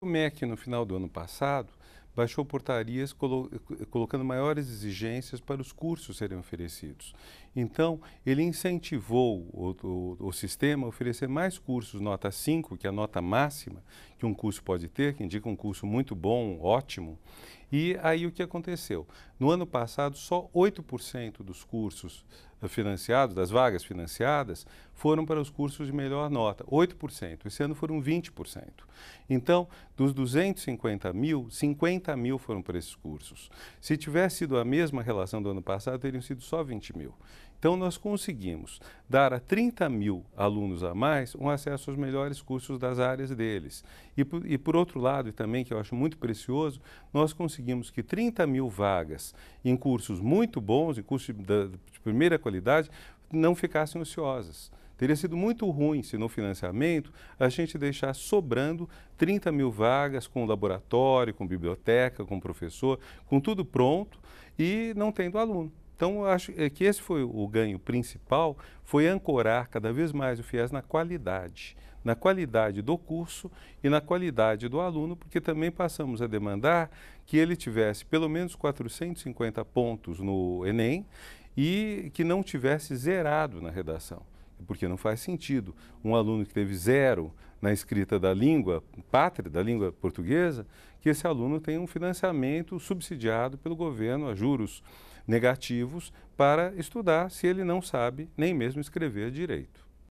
O MEC, no final do ano passado, baixou portarias colo colocando maiores exigências para os cursos serem oferecidos. Então, ele incentivou o, o, o, sistema a oferecer mais cursos nota 5, que é a nota máxima, que um curso pode ter, que indica um curso muito bom, ótimo. E aí o que aconteceu? No ano passado, só 8% dos cursos eh, financiados, das vagas financiadas, foram para os cursos de melhor nota, 8%. Esse ano foram 20%. Então, dos 250 mil, 50 mil foram para esses cursos. Se tivesse sido a mesma relação do ano passado, teriam sido só 20 mil. Então, nós conseguimos dar a 30 mil alunos a mais um acesso aos melhores cursos das áreas deles. E por, e por outro lado, e também que eu acho muito precioso, nós conseguimos que 30 mil vagas em cursos muito bons, em cursos de, de primeira qualidade, não ficassem ociosas. Teria sido muito ruim se no financiamento a gente deixar sobrando 30 mil vagas com laboratório, com biblioteca, com professor, com tudo pronto e não tendo aluno. Então, eu acho é que esse foi o ganho principal, foi ancorar cada vez mais o FIES na qualidade, na qualidade do curso e na qualidade do aluno, porque também passamos a demandar que ele tivesse pelo menos 450 pontos no Enem e que não tivesse zerado na redação. Porque não faz sentido um aluno que teve zero na escrita da língua pátria, da língua portuguesa, que esse aluno tenha um financiamento subsidiado pelo governo a juros negativos para estudar se ele não sabe nem mesmo escrever direito.